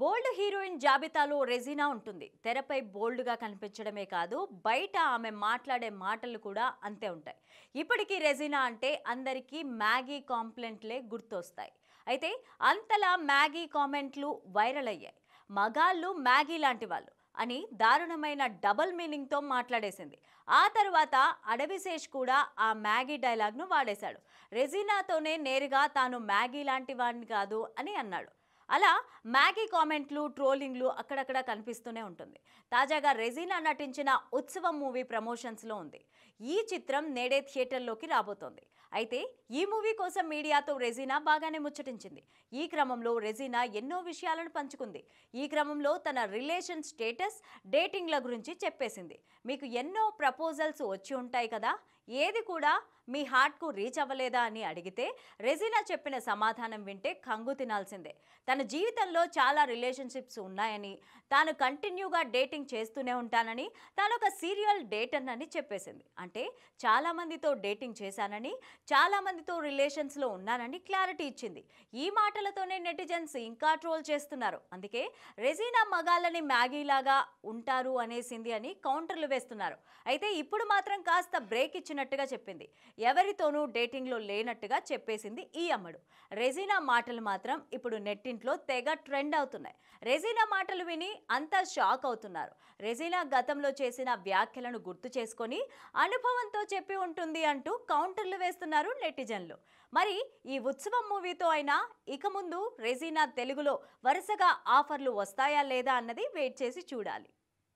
బోల్డ్ heroine జాబితాలో రెజీనా ఉంటుంది తెరపై బోల్డ్గా కనిపించడమే కాదు బయట ఆమె మాట్లాడే మాటలు కూడా అంతే ఉంటాయి ఇప్పటికీ రెజీనా అంటే అందరికీ మ్యాగీ కాంప్లెంట్లే గుర్తొస్తాయి అయితే అంతలా మ్యాగీ కామెంట్లు వైరల్ అయ్యాయి మగాళ్ళు మ్యాగీ లాంటి వాళ్ళు అని దారుణమైన డబల్ మీనింగ్తో మాట్లాడేసింది ఆ తర్వాత అడవిశేష్ కూడా ఆ మ్యాగీ డైలాగ్ను వాడేశాడు రెజీనాతోనే నేరుగా తాను మ్యాగీ లాంటి వాడిని కాదు అని అన్నాడు అలా మ్యాగీ కామెంట్లు ట్రోలింగ్లు అక్కడక్కడ కనిపిస్తూనే ఉంటుంది తాజాగా రెజీనా నటించిన ఉత్సవం మూవీ ప్రమోషన్స్లో ఉంది ఈ చిత్రం నేడే థియేటర్లోకి రాబోతోంది అయితే ఈ మూవీ కోసం మీడియాతో రెజీనా బాగానే ముచ్చటించింది ఈ క్రమంలో రెజీనా ఎన్నో విషయాలను పంచుకుంది ఈ క్రమంలో తన రిలేషన్ స్టేటస్ డేటింగ్ల గురించి చెప్పేసింది మీకు ఎన్నో ప్రపోజల్స్ వచ్చి ఉంటాయి కదా ఏది కూడా మీ హార్ట్కు రీచ్ అవ్వలేదా అని అడిగితే రెజీనా చెప్పిన సమాధానం వింటే కంగు తినాల్సిందే తన జీవితంలో చాలా రిలేషన్షిప్స్ ఉన్నాయని తాను కంటిన్యూగా డేటింగ్ చేస్తూనే ఉంటానని తాను ఒక సీరియల్ డేటర్ అని చెప్పేసింది అంటే చాలామందితో డేటింగ్ చేశానని చాలామందితో రిలేషన్స్లో ఉన్నానని క్లారిటీ ఇచ్చింది ఈ మాటలతోనే నెటిజన్స్ ఇంకా ట్రోల్ చేస్తున్నారు అందుకే రెజీనా మగాళ్ళని మ్యాగీలాగా ఉంటారు అనేసింది అని కౌంటర్లు వేస్తున్నారు అయితే ఇప్పుడు మాత్రం కాస్త బ్రేక్ ఇచ్చినట్టుగా చెప్పింది ఎవరితోనూ డేటింగ్లో లేనట్టుగా చెప్పేసింది ఈ అమ్మడు రెజీనా మాటలు మాత్రం ఇప్పుడు నెట్టింట్లో తెగ ట్రెండ్ అవుతున్నాయి రెజీనా మాటలు విని అంతా షాక్ అవుతున్నారు రెజీనా గతంలో చేసిన వ్యాఖ్యలను గుర్తు చేసుకొని అనుభవంతో చెప్పి ఉంటుంది అంటూ కౌంటర్లు వేస్తున్నారు నెటిజన్లు మరి ఈ ఉత్సవం మూవీతో అయినా ఇక ముందు రెజీనా తెలుగులో వరుసగా ఆఫర్లు వస్తాయా లేదా అన్నది వెయిట్ చేసి చూడాలి